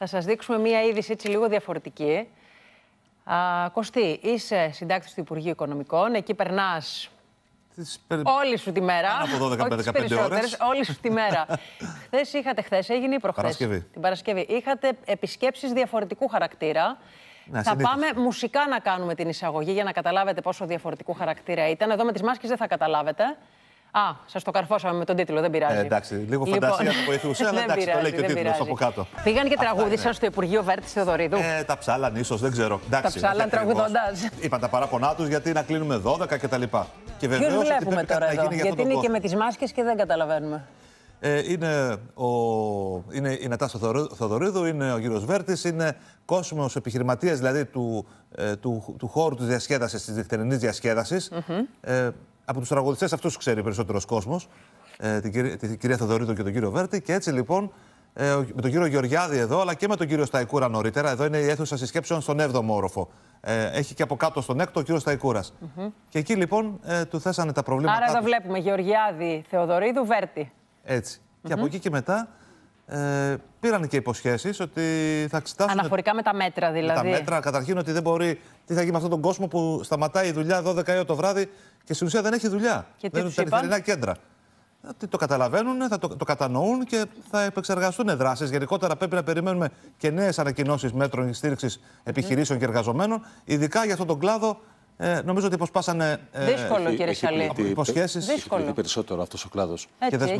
Θα σας δείξουμε μία είδηση έτσι λίγο διαφορετική. Α, Κωστή, είσαι συντάκτης του Υπουργείου Οικονομικών. Εκεί περνάς όλη σου τη μέρα. Από 12 15 ώρες. Όλη σου τη μέρα. χθες είχατε, χθες έγινε ή προχθές. Παρασκευή. Την Παρασκευή. Είχατε επισκέψεις διαφορετικού χαρακτήρα. Να, θα πάμε μουσικά να κάνουμε την εισαγωγή για να καταλάβετε πόσο διαφορετικού χαρακτήρα ήταν. Εδώ με τις μάσκες δεν θα καταλάβετε. Α, σας το καρφώσαμε με τον τίτλο, δεν πειράζει. Ε, εντάξει, λίγο φαντασία λοιπόν... θα βοηθούσε, αλλά εντάξει, πειράζει, το λέει και ο τίτλο από κάτω. Πήγαν και τραγούδησαν στο Υπουργείο Βέρτης Θεοδωρίδου. Ε, τα ψάλαν, ίσως, δεν ξέρω. Εντάξει, τα ψάλαν λοιπόν, τραγουδώντας. Είπαν τα παράπονά τους γιατί να κλείνουμε 12 κτλ. Και βεβαίω. Δεν βλέπουμε τώρα εδώ. Για γιατί είναι και με τις μάσκες και δεν καταλαβαίνουμε. Ε, είναι, ο, είναι η Νατάσα Θεοδωρίδου, είναι ο Γύρος Βέρτης, είναι κόσμος επιχειρηματίας δηλαδή του, ε, του, του, χώρου της διασκέδασης, της διευτερινής διασκέδασης. ε, από τους τραγουδιστές αυτούς ξέρει περισσότερο κόσμος, ε, την, κυρία, την κυρία Θεοδωρίδου και τον κύριο Βέρτη. Και έτσι λοιπόν ε, με τον κύριο Γεωργιάδη εδώ, αλλά και με τον κύριο Σταϊκούρα νωρίτερα. Εδώ είναι η αίθουσα συσκέψεων στον 7ο όροφο. Ε, έχει και από κάτω στον 6ο ο κύριος στον 6 ο ο κυριο σταικουρα Mm -hmm. Και εκεί λοιπόν ε, του θέσανε τα προβλήματα. Άρα εδώ βλέπουμε Γεωργιάδη Θεοδωρίδου Βέρτη. Έτσι. Mm -hmm. Και από εκεί και μετά ε, πήραν και υποσχέσεις ότι θα εξετάσουν. Αναφορικά με τα μέτρα δηλαδή. τα μέτρα, καταρχήν ότι δεν μπορεί. Τι θα γίνει με αυτόν τον κόσμο που σταματάει η δουλειά 12 η το βράδυ και στην ουσία δεν έχει δουλειά. Και δεν είναι περιφερειακά κέντρα. Ότι ε, το καταλαβαίνουν, θα το, το κατανοούν και θα επεξεργαστούν δράσεις. Γενικότερα πρέπει να περιμένουμε και νέες ανακοινώσεις μέτρων στήριξης ναι. επιχειρήσεων και εργαζομένων, ειδικά για αυτόν τον κλάδο ε, νομίζω ότι υποσπάσανε. Ε, Δύσκολο, κύριε Σαλή. Υποσχέσεις. Δύσκολο. περισσότερο αυτός ο κλάδος.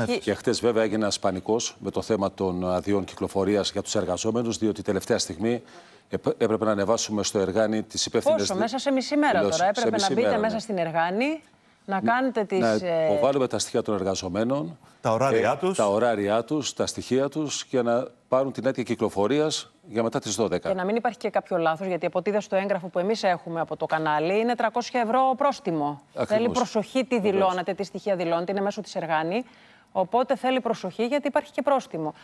Και, και χτε, βέβαια, έγινε ένας πανικός με το θέμα των αδειών κυκλοφορίας για τους εργαζόμενους, διότι τελευταία στιγμή έπρεπε να ανεβάσουμε στο εργάνι τις υπεύθυνες. Πόσο, μέσα σε μισή μέρα τώρα. Έπρεπε να μπείτε μέσα ναι. στην εργάνη. Να ναι. κάνετε τις... Να ε, υποβάλουμε τα στοιχεία των εργαζομένων. Τα ωράρια ε, τους. Τα ωράρια τους, τα στοιχεία τους για να πάρουν την αίτια κυκλοφορίας για μετά τις 12. Και να μην υπάρχει και κάποιο λάθος, γιατί από ό,τι στο έγγραφο που εμείς έχουμε από το κανάλι, είναι 300 ευρώ πρόστιμο. Θέλει προσοχή τι δηλώνατε, τι στοιχεία δηλώνετε, είναι μέσω της Εργάνη. Οπότε θέλει προσοχή γιατί υπάρχει και πρόστιμο.